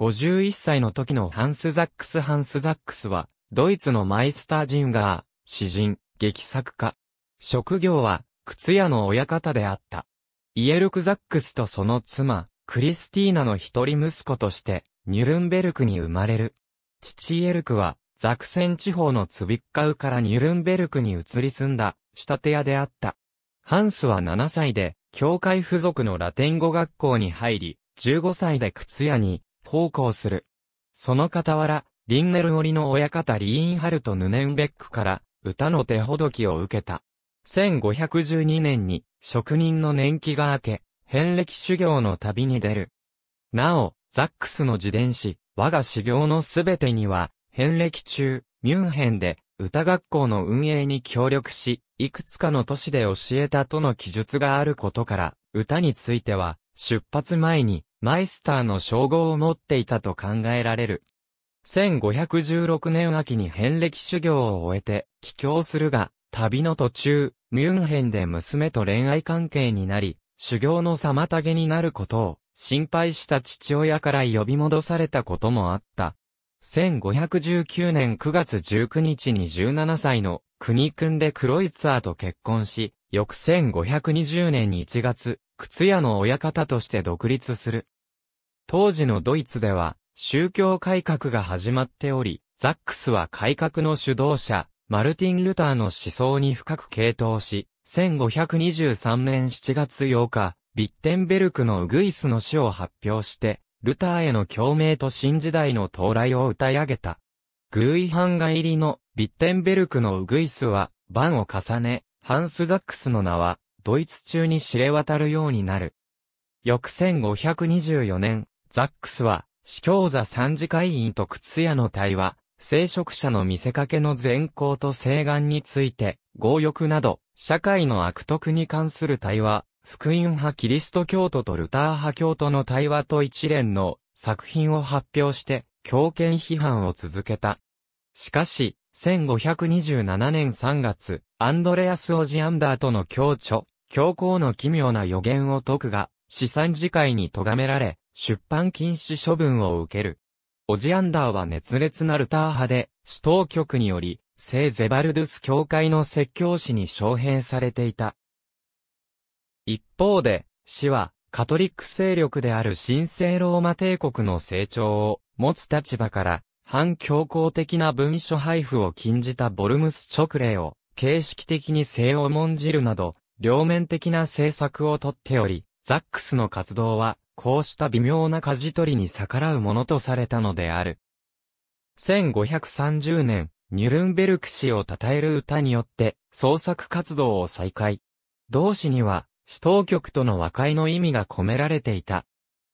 51歳の時のハンス・ザックス・ハンス・ザックスは、ドイツのマイスター・ジンガー、詩人、劇作家。職業は、靴屋の親方であった。イエルク・ザックスとその妻、クリスティーナの一人息子として、ニュルンベルクに生まれる。父イエルクは、ザクセン地方のツビッカウからニュルンベルクに移り住んだ、仕立屋であった。ハンスは7歳で、教会付属のラテン語学校に入り、15歳で靴屋に奉公する。その傍ら、リンネル織の親方リーンハルト・ヌネンベックから歌の手ほどきを受けた。1512年に職人の年季が明け、遍歴修行の旅に出る。なお、ザックスの自伝誌、我が修行のすべてには、遍歴中、ミュンヘンで歌学校の運営に協力し、いくつかの都市で教えたとの記述があることから、歌については、出発前にマイスターの称号を持っていたと考えられる。1516年秋に遍歴修行を終えて、帰郷するが、旅の途中、ミュンヘンで娘と恋愛関係になり、修行の妨げになることを、心配した父親から呼び戻されたこともあった。1519年9月19日に17歳の国君でクロイツァーと結婚し、翌1520年1月、靴屋の親方として独立する。当時のドイツでは、宗教改革が始まっており、ザックスは改革の主導者、マルティン・ルターの思想に深く傾倒し、1523年7月8日、ビッテンベルクのウグイスの死を発表して、ルターへの共鳴と新時代の到来を歌い上げた。グーイハンが入りのビッテンベルクのウグイスは、番を重ね、ハンス・ザックスの名は、ドイツ中に知れ渡るようになる。翌1524年、ザックスは、司教座三次会員と靴屋の対話、聖職者の見せかけの善行と聖願について、強欲など、社会の悪徳に関する対話、福音派キリスト教徒とルター派教徒の対話と一連の作品を発表して、強権批判を続けた。しかし、1527年3月、アンドレアス・オジアンダーとの共著、教皇の奇妙な予言を解くが、資産次会に咎められ、出版禁止処分を受ける。オジアンダーは熱烈なルター派で、市当局により、聖ゼバルドゥス教会の説教師に招聘されていた。一方で、市は、カトリック勢力である神聖ローマ帝国の成長を持つ立場から、反強硬的な文書配布を禁じたボルムス勅令を、形式的に性を重んじるなど、両面的な政策をとっており、ザックスの活動は、こうした微妙な舵取りに逆らうものとされたのである。1530年、ニュルンベルク氏を称える歌によって、創作活動を再開。同氏には、死当局との和解の意味が込められていた。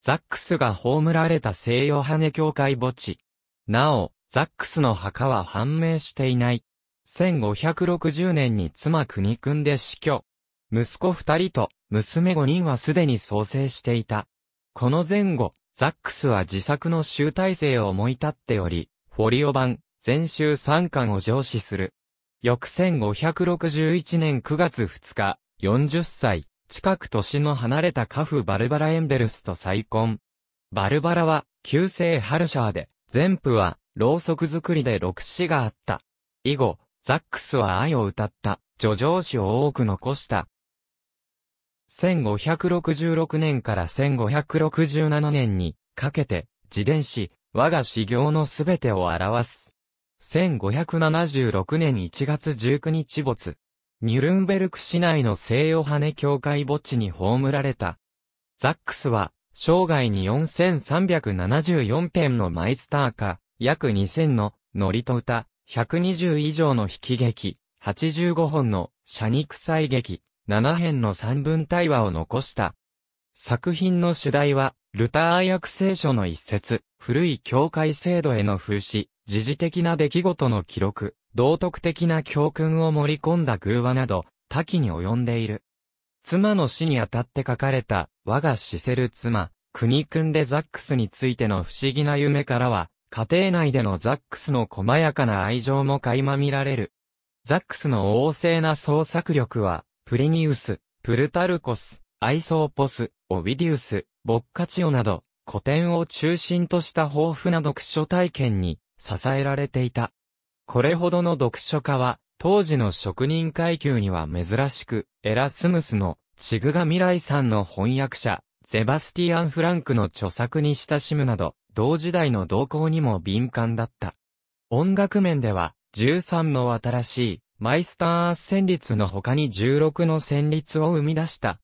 ザックスが葬られた西洋羽教会墓地。なお、ザックスの墓は判明していない。1560年に妻国君で死去。息子二人と娘5人はすでに創生していた。この前後、ザックスは自作の集大成を思い立っており、フォリオ版、全集3巻を上司する。翌1561年9月2日、40歳、近く年の離れたカフ・バルバラ・エンデルスと再婚。バルバラは、旧姓ハルシャーで、全部は、ろうそく作りで6子があった。以後、ザックスは愛を歌った、叙情詩を多く残した、1566年から1567年にかけて自伝し、我が修行のすべてを表す。1576年1月19日没。ニュルンベルク市内の西洋羽教会墓地に葬られた。ザックスは、生涯に4374編のマイスターか、約2000の、ノリと歌、120以上の引き劇、85本の、社肉祭劇、7編の三分対話を残した。作品の主題は、ルター役聖書の一節、古い教会制度への風刺、時事的な出来事の記録、道徳的な教訓を盛り込んだ偶話など、多岐に及んでいる。妻の死にあたって書かれた、我が死せる妻、国君でザックスについての不思議な夢からは、家庭内でのザックスの細やかな愛情も垣間見られる。ザックスの旺盛な創作力は、プリニウス、プルタルコス、アイソーポス、オビディウス、ボッカチオなど、古典を中心とした豊富な読書体験に支えられていた。これほどの読書家は、当時の職人階級には珍しく、エラスムスの、チグガミライさんの翻訳者、ゼバスティアン・フランクの著作に親しむなど、同時代の動向にも敏感だった。音楽面では、13の新しい、マイスター旋律の他に16の旋律を生み出した。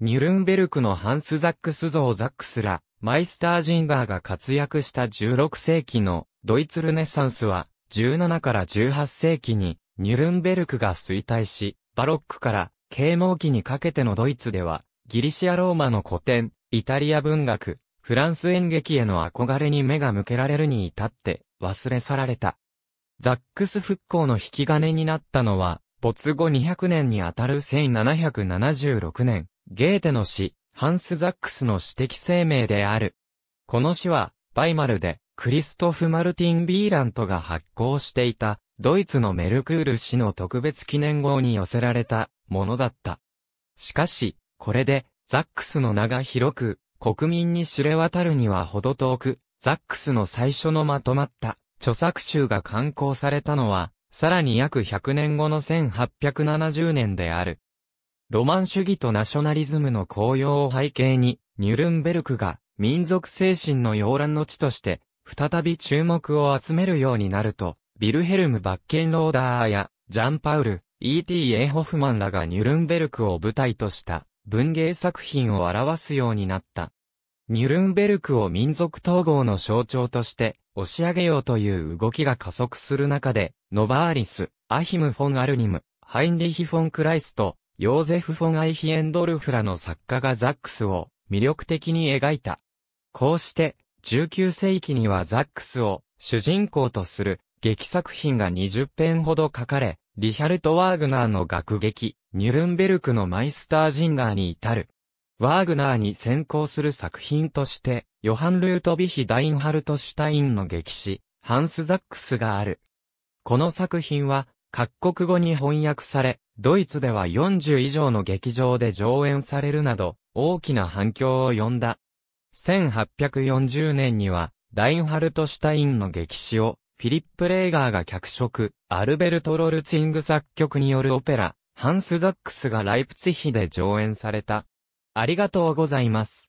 ニュルンベルクのハンス・ザックス像ザックスら、マイスタージンガーが活躍した16世紀のドイツルネサンスは、17から18世紀にニュルンベルクが衰退し、バロックから啓蒙期にかけてのドイツでは、ギリシアローマの古典、イタリア文学、フランス演劇への憧れに目が向けられるに至って忘れ去られた。ザックス復興の引き金になったのは、没後200年にあたる1776年、ゲーテの詩、ハンス・ザックスの詩的生命である。この詩は、バイマルで、クリストフ・マルティン・ビーラントが発行していた、ドイツのメルクール氏の特別記念号に寄せられたものだった。しかし、これで、ザックスの名が広く、国民に知れ渡るには程遠く、ザックスの最初のまとまった著作集が刊行されたのは、さらに約100年後の1870年である。ロマン主義とナショナリズムの高揚を背景に、ニュルンベルクが民族精神の洋乱の地として、再び注目を集めるようになると、ビルヘルム・バッケンローダーや、ジャンパウル、E.T. エホフマンらがニュルンベルクを舞台とした文芸作品を表すようになった。ニュルンベルクを民族統合の象徴として押し上げようという動きが加速する中で、ノバーリス、アヒム・フォン・アルニム、ハインリヒ・フォン・クライスト、ヨーゼフ・フォン・アイヒエンドルフらの作家がザックスを魅力的に描いた。こうして、19世紀にはザックスを主人公とする劇作品が20編ほど書かれ、リヒャルト・ワーグナーの楽劇、ニュルンベルクのマイスター・ジンガーに至る。ワーグナーに先行する作品として、ヨハン・ルートビヒ・ダインハルト・シュタインの劇詞、ハンス・ザックスがある。この作品は、各国語に翻訳され、ドイツでは40以上の劇場で上演されるなど、大きな反響を呼んだ。1840年には、ダインハルト・シュタインの劇詞を、フィリップ・レーガーが脚色、アルベルト・ロルツィング作曲によるオペラ、ハンス・ザックスがライプツヒで上演された。ありがとうございます。